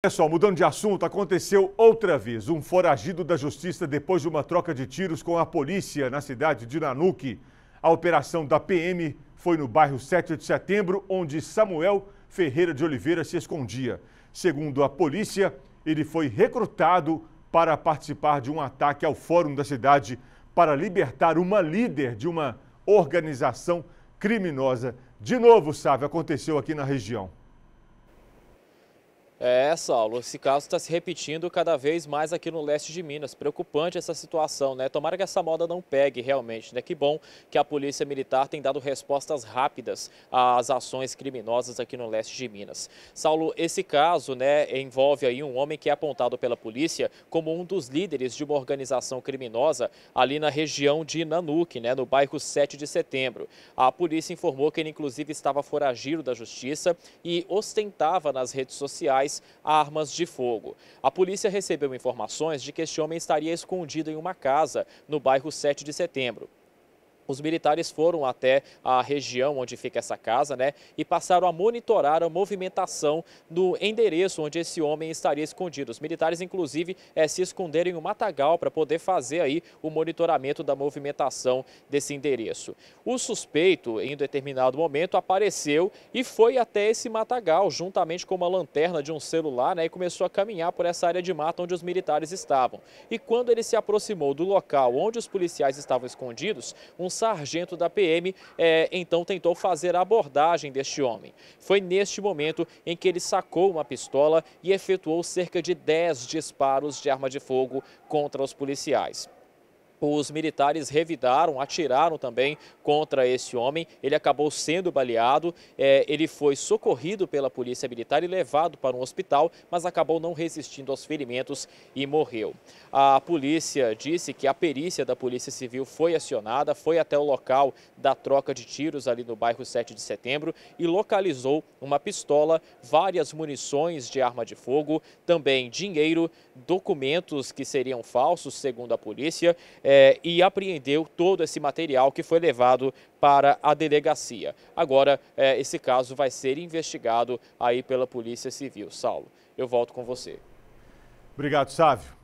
Pessoal, mudando de assunto, aconteceu outra vez um foragido da justiça depois de uma troca de tiros com a polícia na cidade de Nanuque. A operação da PM foi no bairro 7 de setembro, onde Samuel Ferreira de Oliveira se escondia. Segundo a polícia, ele foi recrutado para participar de um ataque ao fórum da cidade para libertar uma líder de uma organização criminosa. De novo, sabe, aconteceu aqui na região. É, é, Saulo. Esse caso está se repetindo cada vez mais aqui no leste de Minas. Preocupante essa situação, né? Tomara que essa moda não pegue realmente, né? Que bom que a Polícia Militar tem dado respostas rápidas às ações criminosas aqui no leste de Minas. Saulo, esse caso, né, envolve aí um homem que é apontado pela polícia como um dos líderes de uma organização criminosa ali na região de Nanuque, né, no bairro 7 de setembro. A polícia informou que ele inclusive estava foragido da justiça e ostentava nas redes sociais armas de fogo. A polícia recebeu informações de que este homem estaria escondido em uma casa no bairro 7 de setembro. Os militares foram até a região onde fica essa casa, né? E passaram a monitorar a movimentação do endereço onde esse homem estaria escondido. Os militares, inclusive, é, se esconderam em um matagal para poder fazer aí o monitoramento da movimentação desse endereço. O suspeito, em determinado momento, apareceu e foi até esse matagal, juntamente com uma lanterna de um celular, né? E começou a caminhar por essa área de mata onde os militares estavam. E quando ele se aproximou do local onde os policiais estavam escondidos, um sargento da PM é, então tentou fazer a abordagem deste homem. Foi neste momento em que ele sacou uma pistola e efetuou cerca de 10 disparos de arma de fogo contra os policiais. Os militares revidaram, atiraram também contra esse homem. Ele acabou sendo baleado. É, ele foi socorrido pela polícia militar e levado para um hospital, mas acabou não resistindo aos ferimentos e morreu. A polícia disse que a perícia da Polícia Civil foi acionada, foi até o local da troca de tiros ali no bairro 7 de setembro e localizou uma pistola, várias munições de arma de fogo, também dinheiro, documentos que seriam falsos, segundo a polícia é, e apreendeu todo esse material que foi levado para a delegacia. Agora, é, esse caso vai ser investigado aí pela Polícia Civil. Saulo, eu volto com você. Obrigado, Sávio.